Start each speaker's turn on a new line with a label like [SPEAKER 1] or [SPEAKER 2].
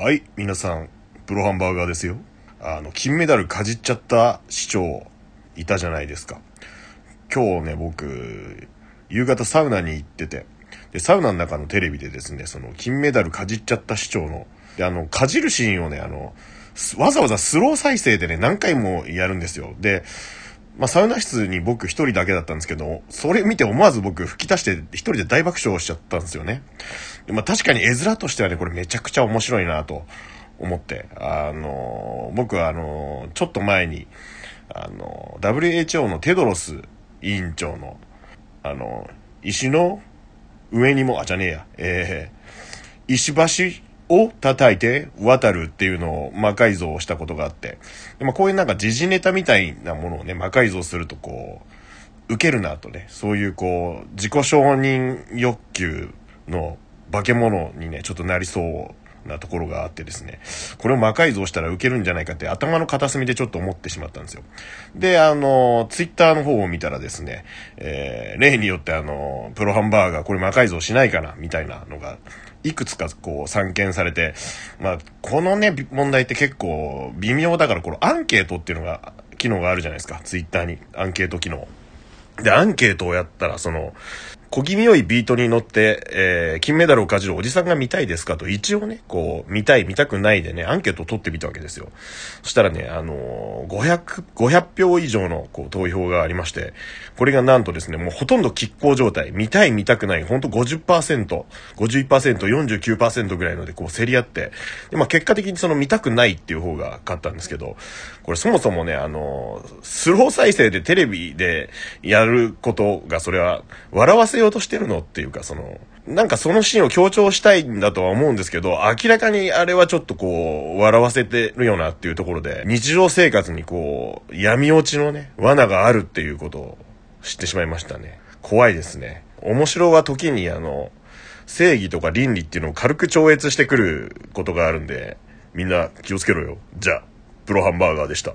[SPEAKER 1] はい、皆さん、プロハンバーガーですよ。あの、金メダルかじっちゃった市長、いたじゃないですか。今日ね、僕、夕方サウナに行ってて、で、サウナの中のテレビでですね、その、金メダルかじっちゃった市長の、で、あの、かじるシーンをね、あの、わざわざスロー再生でね、何回もやるんですよ。で、まあ、サウナ室に僕一人だけだったんですけど、それ見て思わず僕吹き出して一人で大爆笑しちゃったんですよね。まあ、確かに絵面としてはね、これめちゃくちゃ面白いなと思って、あの、僕はあの、ちょっと前に、あの、WHO のテドロス委員長の、あの、石の上にも、あ、じゃねえや、えー、石橋を叩いて渡るっていうのを魔改造をしたことがあって、でまあ、こういうなんか時事ネタみたいなものをね、魔改造するとこう、受けるなとね、そういうこう、自己承認欲求の化け物にね、ちょっとなりそうなところがあってですね、これを魔改造したらウケるんじゃないかって頭の片隅でちょっと思ってしまったんですよ。で、あの、ツイッターの方を見たらですね、えー、例によってあの、プロハンバーガーこれ魔改造しないかな、みたいなのが、いくつかこう散見されて、まあ、このね、問題って結構微妙だから、このアンケートっていうのが、機能があるじゃないですか、ツイッターに。アンケート機能。で、アンケートをやったら、その、小気味良いビートに乗って、えー、金メダルをかじるおじさんが見たいですかと、一応ね、こう、見たい、見たくないでね、アンケートを取ってみたわけですよ。そしたらね、あのー、500、500票以上の、こう、投票がありまして、これがなんとですね、もうほとんど拮抗状態、見たい、見たくない、ほんと50%、51%、49%ぐらいので、こう、競り合って、で、まあ、結果的にその見たくないっていう方が勝ったんですけど、これそもそもね、あのー、スロー再生でテレビでやることが、それは、笑わせせようとしてるのっていうか、その、なんかそのシーンを強調したいんだとは思うんですけど、明らかにあれはちょっとこう、笑わせてるよなっていうところで、日常生活にこう、闇落ちのね、罠があるっていうことを知ってしまいましたね。怖いですね。面白は時にあの、正義とか倫理っていうのを軽く超越してくることがあるんで、みんな気をつけろよ。じゃあ、プロハンバーガーでした。